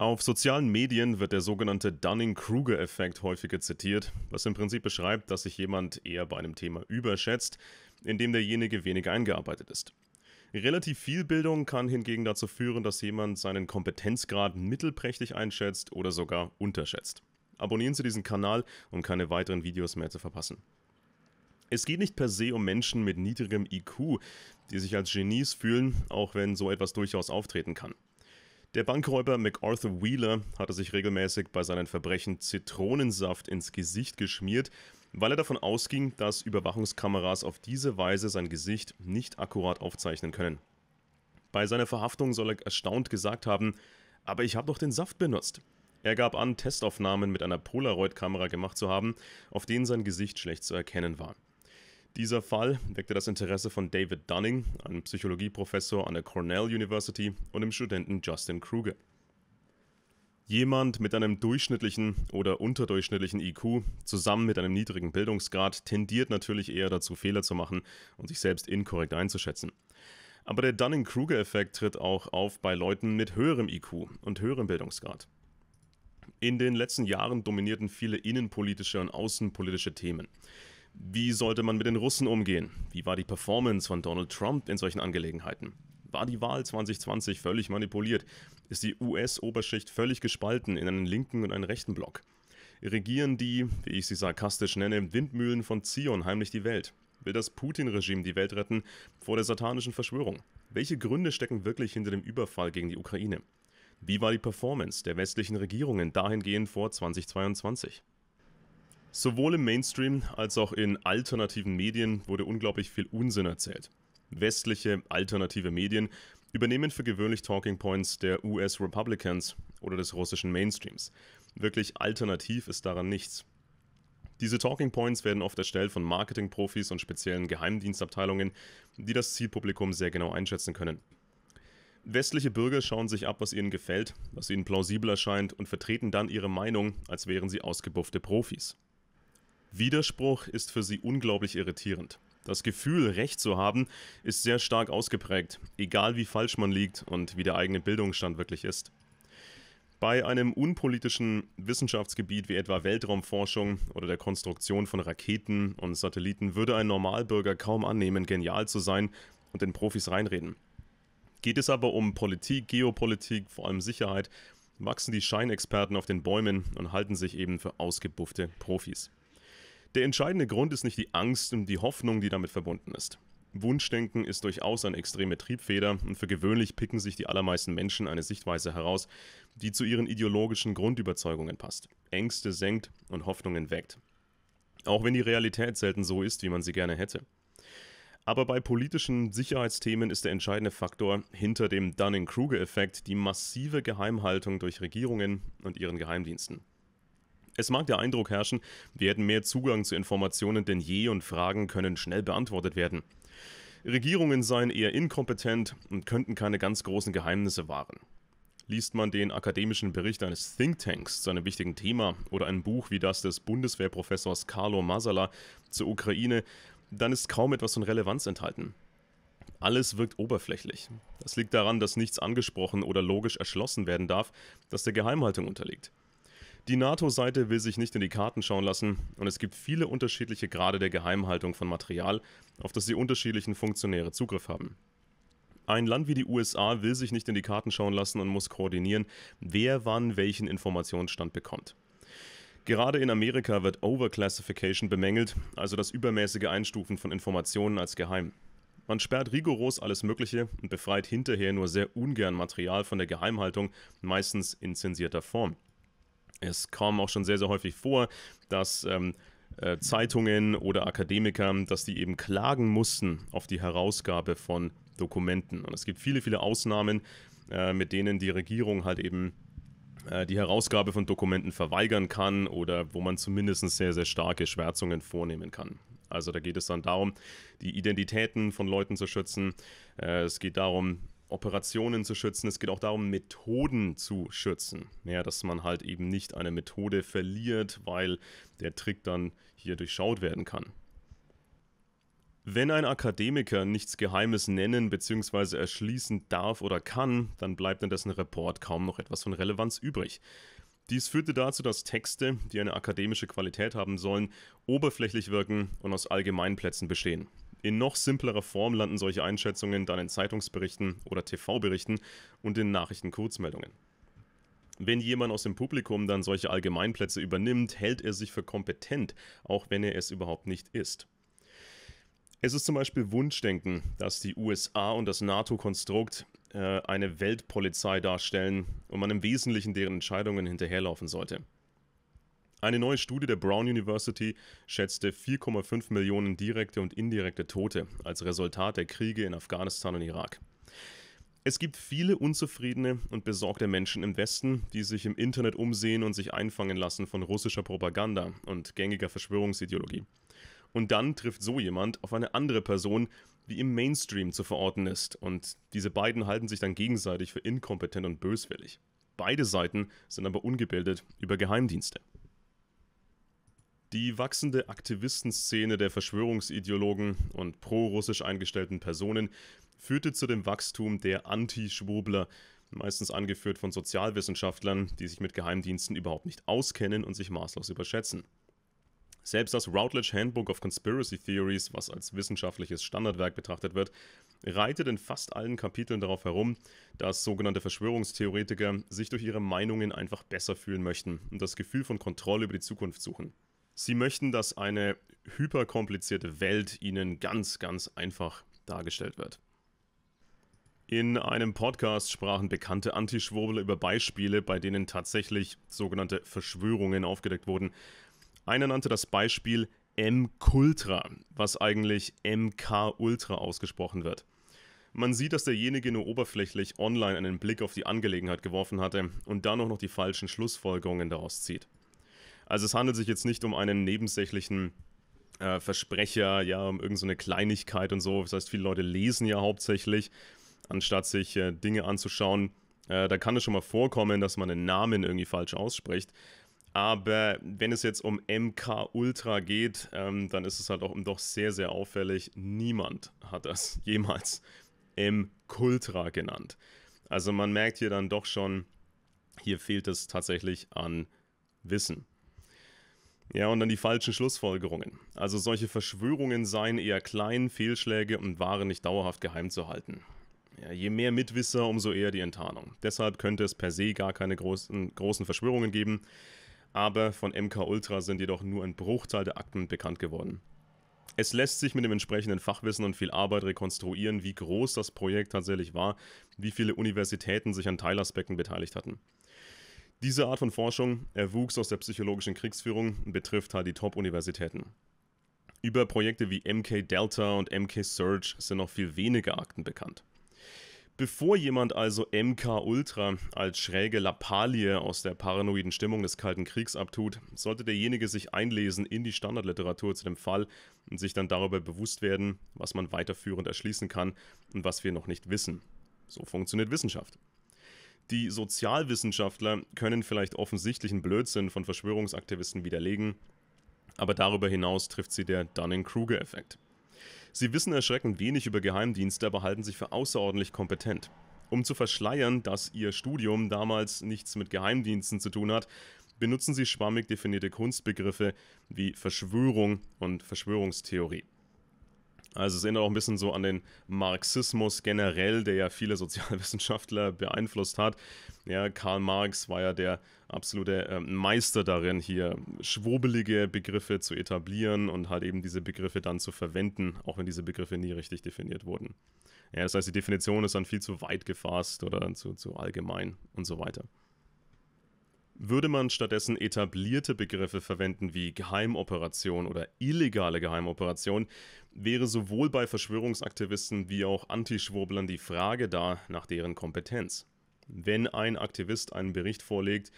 Auf sozialen Medien wird der sogenannte Dunning-Kruger-Effekt häufiger zitiert, was im Prinzip beschreibt, dass sich jemand eher bei einem Thema überschätzt, in dem derjenige wenig eingearbeitet ist. Relativ viel Bildung kann hingegen dazu führen, dass jemand seinen Kompetenzgrad mittelprächtig einschätzt oder sogar unterschätzt. Abonnieren Sie diesen Kanal, um keine weiteren Videos mehr zu verpassen. Es geht nicht per se um Menschen mit niedrigem IQ, die sich als Genies fühlen, auch wenn so etwas durchaus auftreten kann. Der Bankräuber MacArthur Wheeler hatte sich regelmäßig bei seinen Verbrechen Zitronensaft ins Gesicht geschmiert, weil er davon ausging, dass Überwachungskameras auf diese Weise sein Gesicht nicht akkurat aufzeichnen können. Bei seiner Verhaftung soll er erstaunt gesagt haben, aber ich habe doch den Saft benutzt. Er gab an, Testaufnahmen mit einer Polaroid-Kamera gemacht zu haben, auf denen sein Gesicht schlecht zu erkennen war. Dieser Fall weckte das Interesse von David Dunning, einem Psychologieprofessor an der Cornell University und dem Studenten Justin Kruger. Jemand mit einem durchschnittlichen oder unterdurchschnittlichen IQ zusammen mit einem niedrigen Bildungsgrad tendiert natürlich eher dazu, Fehler zu machen und sich selbst inkorrekt einzuschätzen. Aber der Dunning-Kruger-Effekt tritt auch auf bei Leuten mit höherem IQ und höherem Bildungsgrad. In den letzten Jahren dominierten viele innenpolitische und außenpolitische Themen. Wie sollte man mit den Russen umgehen? Wie war die Performance von Donald Trump in solchen Angelegenheiten? War die Wahl 2020 völlig manipuliert? Ist die US-Oberschicht völlig gespalten in einen linken und einen rechten Block? Regieren die, wie ich sie sarkastisch nenne, Windmühlen von Zion heimlich die Welt? Will das Putin-Regime die Welt retten vor der satanischen Verschwörung? Welche Gründe stecken wirklich hinter dem Überfall gegen die Ukraine? Wie war die Performance der westlichen Regierungen dahingehend vor 2022? Sowohl im Mainstream als auch in alternativen Medien wurde unglaublich viel Unsinn erzählt. Westliche alternative Medien übernehmen für gewöhnlich Talking Points der US Republicans oder des russischen Mainstreams. Wirklich alternativ ist daran nichts. Diese Talking Points werden oft erstellt von Marketingprofis und speziellen Geheimdienstabteilungen, die das Zielpublikum sehr genau einschätzen können. Westliche Bürger schauen sich ab, was ihnen gefällt, was ihnen plausibel erscheint und vertreten dann ihre Meinung, als wären sie ausgebuffte Profis. Widerspruch ist für sie unglaublich irritierend. Das Gefühl, Recht zu haben, ist sehr stark ausgeprägt, egal wie falsch man liegt und wie der eigene Bildungsstand wirklich ist. Bei einem unpolitischen Wissenschaftsgebiet wie etwa Weltraumforschung oder der Konstruktion von Raketen und Satelliten würde ein Normalbürger kaum annehmen, genial zu sein und den Profis reinreden. Geht es aber um Politik, Geopolitik, vor allem Sicherheit, wachsen die Scheinexperten auf den Bäumen und halten sich eben für ausgebuffte Profis. Der entscheidende Grund ist nicht die Angst und die Hoffnung, die damit verbunden ist. Wunschdenken ist durchaus eine extreme Triebfeder und für gewöhnlich picken sich die allermeisten Menschen eine Sichtweise heraus, die zu ihren ideologischen Grundüberzeugungen passt, Ängste senkt und Hoffnungen weckt. Auch wenn die Realität selten so ist, wie man sie gerne hätte. Aber bei politischen Sicherheitsthemen ist der entscheidende Faktor hinter dem Dunning-Kruger-Effekt die massive Geheimhaltung durch Regierungen und ihren Geheimdiensten. Es mag der Eindruck herrschen, wir hätten mehr Zugang zu Informationen denn je und Fragen können schnell beantwortet werden. Regierungen seien eher inkompetent und könnten keine ganz großen Geheimnisse wahren. Liest man den akademischen Bericht eines Thinktanks zu einem wichtigen Thema oder ein Buch wie das des Bundeswehrprofessors Carlo Masala zur Ukraine, dann ist kaum etwas von Relevanz enthalten. Alles wirkt oberflächlich. Das liegt daran, dass nichts angesprochen oder logisch erschlossen werden darf, das der Geheimhaltung unterliegt. Die NATO-Seite will sich nicht in die Karten schauen lassen und es gibt viele unterschiedliche Grade der Geheimhaltung von Material, auf das die unterschiedlichen Funktionäre Zugriff haben. Ein Land wie die USA will sich nicht in die Karten schauen lassen und muss koordinieren, wer wann welchen Informationsstand bekommt. Gerade in Amerika wird Overclassification bemängelt, also das übermäßige Einstufen von Informationen als geheim. Man sperrt rigoros alles Mögliche und befreit hinterher nur sehr ungern Material von der Geheimhaltung, meistens in zensierter Form. Es kam auch schon sehr, sehr häufig vor, dass ähm, äh, Zeitungen oder Akademiker, dass die eben klagen mussten auf die Herausgabe von Dokumenten. Und es gibt viele, viele Ausnahmen, äh, mit denen die Regierung halt eben äh, die Herausgabe von Dokumenten verweigern kann oder wo man zumindest sehr, sehr starke Schwärzungen vornehmen kann. Also da geht es dann darum, die Identitäten von Leuten zu schützen. Äh, es geht darum, Operationen zu schützen. Es geht auch darum, Methoden zu schützen. Ja, dass man halt eben nicht eine Methode verliert, weil der Trick dann hier durchschaut werden kann. Wenn ein Akademiker nichts Geheimes nennen bzw. erschließen darf oder kann, dann bleibt in dessen Report kaum noch etwas von Relevanz übrig. Dies führte dazu, dass Texte, die eine akademische Qualität haben sollen, oberflächlich wirken und aus Allgemeinplätzen bestehen. In noch simplerer Form landen solche Einschätzungen dann in Zeitungsberichten oder TV-Berichten und in Nachrichtenkurzmeldungen. Wenn jemand aus dem Publikum dann solche Allgemeinplätze übernimmt, hält er sich für kompetent, auch wenn er es überhaupt nicht ist. Es ist zum Beispiel Wunschdenken, dass die USA und das NATO-Konstrukt äh, eine Weltpolizei darstellen und man im Wesentlichen deren Entscheidungen hinterherlaufen sollte. Eine neue Studie der Brown University schätzte 4,5 Millionen direkte und indirekte Tote als Resultat der Kriege in Afghanistan und Irak. Es gibt viele unzufriedene und besorgte Menschen im Westen, die sich im Internet umsehen und sich einfangen lassen von russischer Propaganda und gängiger Verschwörungsideologie. Und dann trifft so jemand auf eine andere Person, die im Mainstream zu verorten ist, und diese beiden halten sich dann gegenseitig für inkompetent und böswillig. Beide Seiten sind aber ungebildet über Geheimdienste. Die wachsende Aktivistenszene der Verschwörungsideologen und pro-russisch eingestellten Personen führte zu dem Wachstum der Anti-Schwurbler, meistens angeführt von Sozialwissenschaftlern, die sich mit Geheimdiensten überhaupt nicht auskennen und sich maßlos überschätzen. Selbst das Routledge Handbook of Conspiracy Theories, was als wissenschaftliches Standardwerk betrachtet wird, reitet in fast allen Kapiteln darauf herum, dass sogenannte Verschwörungstheoretiker sich durch ihre Meinungen einfach besser fühlen möchten und das Gefühl von Kontrolle über die Zukunft suchen. Sie möchten, dass eine hyperkomplizierte Welt Ihnen ganz, ganz einfach dargestellt wird. In einem Podcast sprachen bekannte Antischwurbler über Beispiele, bei denen tatsächlich sogenannte Verschwörungen aufgedeckt wurden. Einer nannte das Beispiel M-Kultra, was eigentlich MK-Ultra ausgesprochen wird. Man sieht, dass derjenige nur oberflächlich online einen Blick auf die Angelegenheit geworfen hatte und dann auch noch die falschen Schlussfolgerungen daraus zieht. Also es handelt sich jetzt nicht um einen nebensächlichen äh, Versprecher, ja, um irgendeine so Kleinigkeit und so. Das heißt, viele Leute lesen ja hauptsächlich, anstatt sich äh, Dinge anzuschauen. Äh, da kann es schon mal vorkommen, dass man einen Namen irgendwie falsch ausspricht. Aber wenn es jetzt um MK Ultra geht, ähm, dann ist es halt auch doch sehr, sehr auffällig. Niemand hat das jemals M-Kultra genannt. Also man merkt hier dann doch schon, hier fehlt es tatsächlich an Wissen. Ja, und dann die falschen Schlussfolgerungen. Also solche Verschwörungen seien eher klein, Fehlschläge und Waren nicht dauerhaft geheim zu halten. Ja, je mehr Mitwisser, umso eher die Enttarnung. Deshalb könnte es per se gar keine großen, großen Verschwörungen geben. Aber von MK Ultra sind jedoch nur ein Bruchteil der Akten bekannt geworden. Es lässt sich mit dem entsprechenden Fachwissen und viel Arbeit rekonstruieren, wie groß das Projekt tatsächlich war, wie viele Universitäten sich an Teilaspekten beteiligt hatten. Diese Art von Forschung erwuchs aus der psychologischen Kriegsführung und betrifft halt die Top-Universitäten. Über Projekte wie MK Delta und MK Surge sind noch viel weniger Akten bekannt. Bevor jemand also MK Ultra als schräge Lappalie aus der paranoiden Stimmung des Kalten Kriegs abtut, sollte derjenige sich einlesen in die Standardliteratur zu dem Fall und sich dann darüber bewusst werden, was man weiterführend erschließen kann und was wir noch nicht wissen. So funktioniert Wissenschaft. Die Sozialwissenschaftler können vielleicht offensichtlichen Blödsinn von Verschwörungsaktivisten widerlegen, aber darüber hinaus trifft sie der Dunning-Kruger-Effekt. Sie wissen erschreckend wenig über Geheimdienste, aber halten sich für außerordentlich kompetent. Um zu verschleiern, dass ihr Studium damals nichts mit Geheimdiensten zu tun hat, benutzen sie schwammig definierte Kunstbegriffe wie Verschwörung und Verschwörungstheorie. Also es erinnert auch ein bisschen so an den Marxismus generell, der ja viele Sozialwissenschaftler beeinflusst hat. Ja, Karl Marx war ja der absolute äh, Meister darin, hier schwobelige Begriffe zu etablieren und halt eben diese Begriffe dann zu verwenden, auch wenn diese Begriffe nie richtig definiert wurden. Ja, das heißt, die Definition ist dann viel zu weit gefasst oder zu, zu allgemein und so weiter. Würde man stattdessen etablierte Begriffe verwenden wie Geheimoperation oder illegale Geheimoperation, wäre sowohl bei Verschwörungsaktivisten wie auch Antischwurblern die Frage da nach deren Kompetenz. Wenn ein Aktivist einen Bericht vorlegt,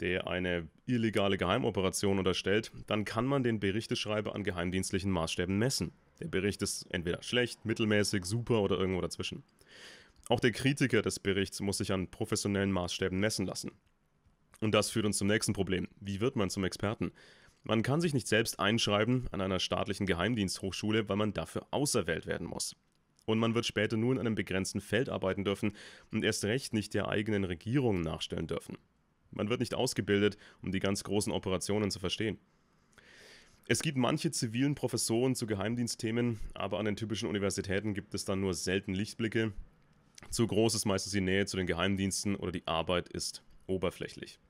der eine illegale Geheimoperation unterstellt, dann kann man den Berichteschreiber an geheimdienstlichen Maßstäben messen. Der Bericht ist entweder schlecht, mittelmäßig, super oder irgendwo dazwischen. Auch der Kritiker des Berichts muss sich an professionellen Maßstäben messen lassen. Und das führt uns zum nächsten Problem. Wie wird man zum Experten? Man kann sich nicht selbst einschreiben an einer staatlichen Geheimdiensthochschule, weil man dafür auserwählt werden muss. Und man wird später nur in einem begrenzten Feld arbeiten dürfen und erst recht nicht der eigenen Regierung nachstellen dürfen. Man wird nicht ausgebildet, um die ganz großen Operationen zu verstehen. Es gibt manche zivilen Professoren zu Geheimdienstthemen, aber an den typischen Universitäten gibt es dann nur selten Lichtblicke. Zu groß ist meistens die Nähe zu den Geheimdiensten oder die Arbeit ist oberflächlich.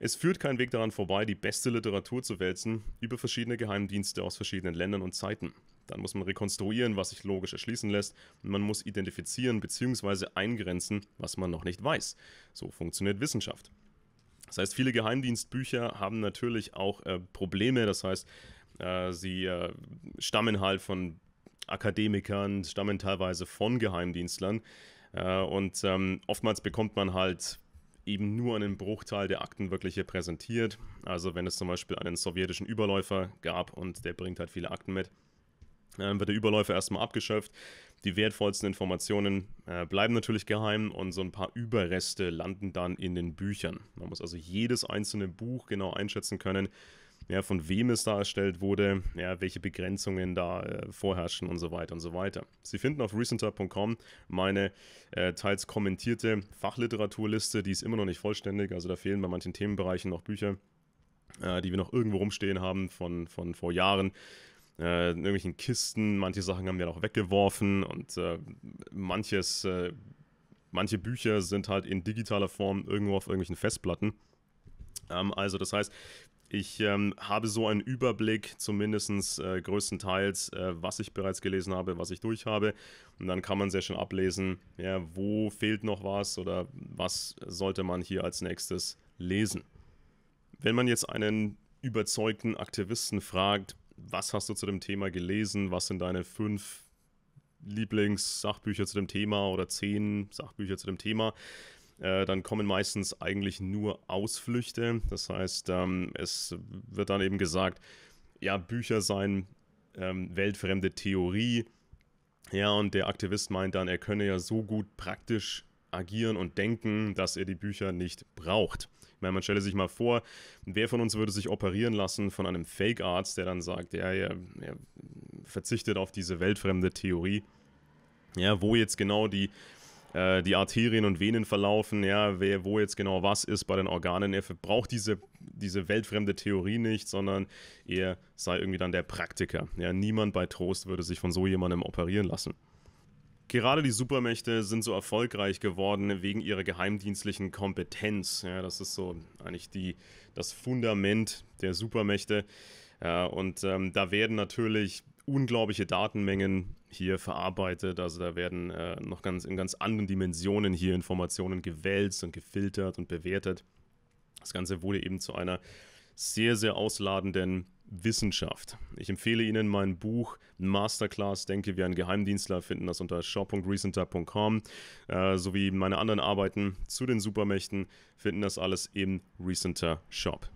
Es führt kein Weg daran vorbei, die beste Literatur zu wälzen über verschiedene Geheimdienste aus verschiedenen Ländern und Zeiten. Dann muss man rekonstruieren, was sich logisch erschließen lässt, und man muss identifizieren bzw. eingrenzen, was man noch nicht weiß. So funktioniert Wissenschaft. Das heißt, viele Geheimdienstbücher haben natürlich auch äh, Probleme, das heißt, äh, sie äh, stammen halt von Akademikern, stammen teilweise von Geheimdienstlern. Äh, und ähm, oftmals bekommt man halt eben nur einen Bruchteil der Akten wirklich hier präsentiert. Also wenn es zum Beispiel einen sowjetischen Überläufer gab und der bringt halt viele Akten mit, dann ähm, wird der Überläufer erstmal abgeschöpft. Die wertvollsten Informationen äh, bleiben natürlich geheim und so ein paar Überreste landen dann in den Büchern. Man muss also jedes einzelne Buch genau einschätzen können, ja, von wem es da erstellt wurde, ja, welche Begrenzungen da äh, vorherrschen und so weiter und so weiter. Sie finden auf recenter.com meine äh, teils kommentierte Fachliteraturliste, die ist immer noch nicht vollständig, also da fehlen bei manchen Themenbereichen noch Bücher, äh, die wir noch irgendwo rumstehen haben von, von vor Jahren. Äh, in irgendwelchen Kisten, manche Sachen haben wir auch weggeworfen und äh, manches, äh, manche Bücher sind halt in digitaler Form irgendwo auf irgendwelchen Festplatten ähm, also das heißt, ich ähm, habe so einen Überblick, zumindest äh, größtenteils, äh, was ich bereits gelesen habe, was ich durch habe. Und dann kann man sehr schön ablesen, ja, wo fehlt noch was oder was sollte man hier als nächstes lesen. Wenn man jetzt einen überzeugten Aktivisten fragt, was hast du zu dem Thema gelesen, was sind deine fünf Lieblingssachbücher zu dem Thema oder zehn Sachbücher zu dem Thema, äh, dann kommen meistens eigentlich nur Ausflüchte. Das heißt, ähm, es wird dann eben gesagt, ja, Bücher seien ähm, weltfremde Theorie. Ja, und der Aktivist meint dann, er könne ja so gut praktisch agieren und denken, dass er die Bücher nicht braucht. Ich meine, man stelle sich mal vor, wer von uns würde sich operieren lassen von einem Fake-Arzt, der dann sagt, ja, er, er verzichtet auf diese weltfremde Theorie. Ja, wo jetzt genau die äh, die Arterien und Venen verlaufen, ja, wer, wo jetzt genau was ist bei den Organen. Er braucht diese, diese weltfremde Theorie nicht, sondern er sei irgendwie dann der Praktiker. Ja, niemand bei Trost würde sich von so jemandem operieren lassen. Gerade die Supermächte sind so erfolgreich geworden wegen ihrer geheimdienstlichen Kompetenz. Ja, das ist so eigentlich die, das Fundament der Supermächte. Ja, äh, und ähm, da werden natürlich unglaubliche Datenmengen hier verarbeitet. Also da werden äh, noch ganz in ganz anderen Dimensionen hier Informationen gewälzt und gefiltert und bewertet. Das Ganze wurde eben zu einer sehr, sehr ausladenden Wissenschaft. Ich empfehle Ihnen mein Buch Masterclass, denke wie ein Geheimdienstler, finden das unter shop.recenter.com, äh, sowie meine anderen Arbeiten zu den Supermächten, finden das alles im Recenter Shop.